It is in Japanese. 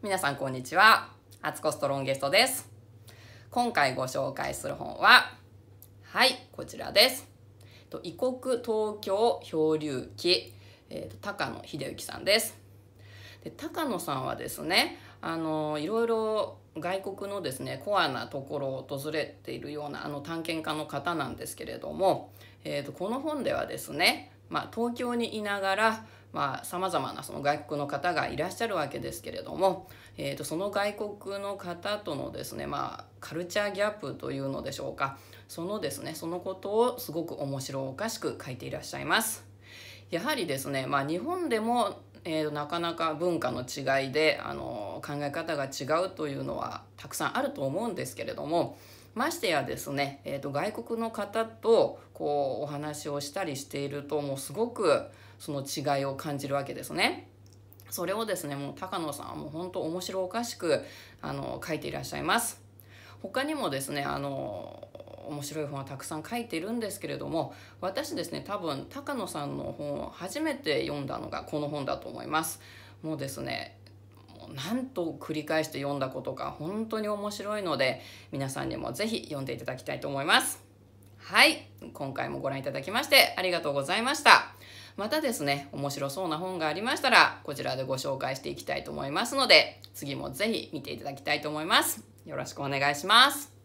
皆さんこんにちは。アツコストロンゲストです。今回ご紹介する本は、はい、こちらです。異国東京漂流記、えー、高野秀幸さんです。で高野さんはですね、あのいろいろ外国のですねコアなところを訪れているようなあの探検家の方なんですけれども、えーとこの本ではですね、まあ、東京にいながらまあ、様々なその外国の方がいらっしゃるわけですけれども、えー、とその外国の方とのですね、まあ、カルチャーギャップというのでしょうかそのですねそのことをすごく面白おかしく書いていらっしゃいます。やはりですね、まあ、日本でも、えー、なかなか文化の違いであの考え方が違うというのはたくさんあると思うんですけれどもましてやですね、えーと、外国の方とこうお話をしたりしているともうすごくその違いを感じるわけですね。それをですねもう高野さんはもう本当面白おかしくあの書いていらっしゃいます。他にもですねあの面白い本はたくさん書いてるんですけれども私ですね多分高野さんの本を初めて読んだのがこの本だと思います。もうですねをなんと繰り返して読んだことが本当に面白いので皆さんにも是非読んでいただきたいと思います。はい。今回もご覧いただきましてありがとうございました。またですね、面白そうな本がありましたら、こちらでご紹介していきたいと思いますので、次も是非見ていただきたいと思います。よろしくお願いします。